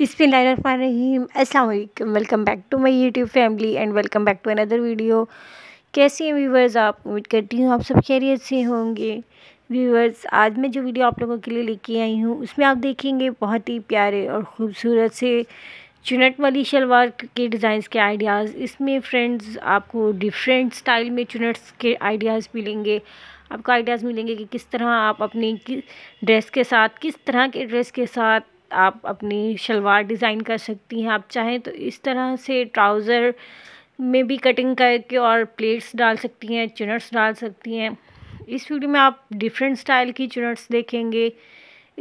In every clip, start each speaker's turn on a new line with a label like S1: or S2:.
S1: बिस्मिल्लाहिर्रहमानिर्रहीम अस्सलाम वालेकुम welcome back to my YouTube family and welcome back to another video कैसे हैं व्यूवर्स आप उम्मीद करती हूँ आप सब खैरियत से होंगे व्यूवर्स आज मैं जो वीडियो आप लोगों के लिए लेके आई हूँ उसमें आप देखेंगे बहुत ही प्यारे और ख़ूबसूरत से चुनट वाली शलवार के डिज़ाइंस के आइडियाज़ इसमें फ्रेंड्स आपको डिफरेंट स्टाइल में चुनट्स के आइडियाज़ मिलेंगे आपको आइडियाज़ मिलेंगे कि किस तरह आप अपनी ड्रेस के साथ किस तरह के ड्रेस के साथ आप अपनी शलवार डिज़ाइन कर सकती हैं आप चाहें तो इस तरह से ट्राउज़र में भी कटिंग करके और प्लेट्स डाल सकती हैं चुनट्स डाल सकती हैं इस वीडियो में आप डिफरेंट स्टाइल की चुनट्स देखेंगे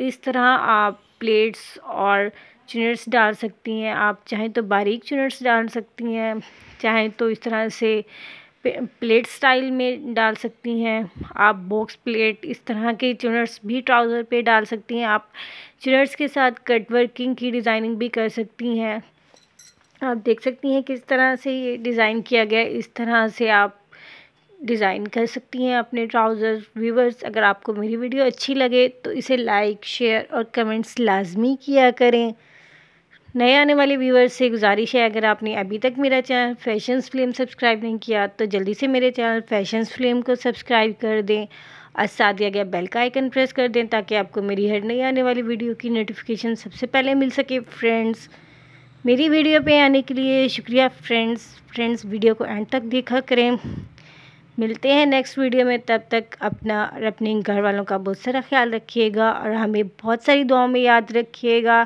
S1: इस तरह आप प्लेट्स और चुनट्स डाल सकती हैं आप चाहें तो बारीक चुनट्स डाल सकती हैं चाहें तो इस तरह से प्लेट स्टाइल में डाल सकती हैं आप बॉक्स प्लेट इस तरह के चुनर्स भी ट्राउज़र पे डाल सकती हैं आप चुनर्स के साथ कट वर्किंग की डिज़ाइनिंग भी कर सकती हैं आप देख सकती हैं किस तरह से ये डिज़ाइन किया गया इस तरह से आप डिज़ाइन कर सकती हैं अपने ट्राउज़र व्यूवर्स अगर आपको मेरी वीडियो अच्छी लगे तो इसे लाइक शेयर और कमेंट्स लाजमी किया करें नए आने वाले व्यूवर्स से गुजारिश है अगर आपने अभी तक मेरा चैनल फैशन फिल्म सब्सक्राइब नहीं किया तो जल्दी से मेरे चैनल फैशन फिल्म को सब्सक्राइब कर दें और साथ दिया गया बेल का आइकन प्रेस कर दें ताकि आपको मेरी हर नई आने वाली वीडियो की नोटिफिकेशन सबसे पहले मिल सके फ्रेंड्स मेरी वीडियो पर आने के लिए शुक्रिया फ्रेंड्स फ्रेंड्स वीडियो को एंड तक देखा करें मिलते हैं नेक्स्ट वीडियो में तब तक अपना और अपने घर वालों का बहुत सारा ख्याल रखिएगा और हमें बहुत सारी दुआओं में याद रखिएगा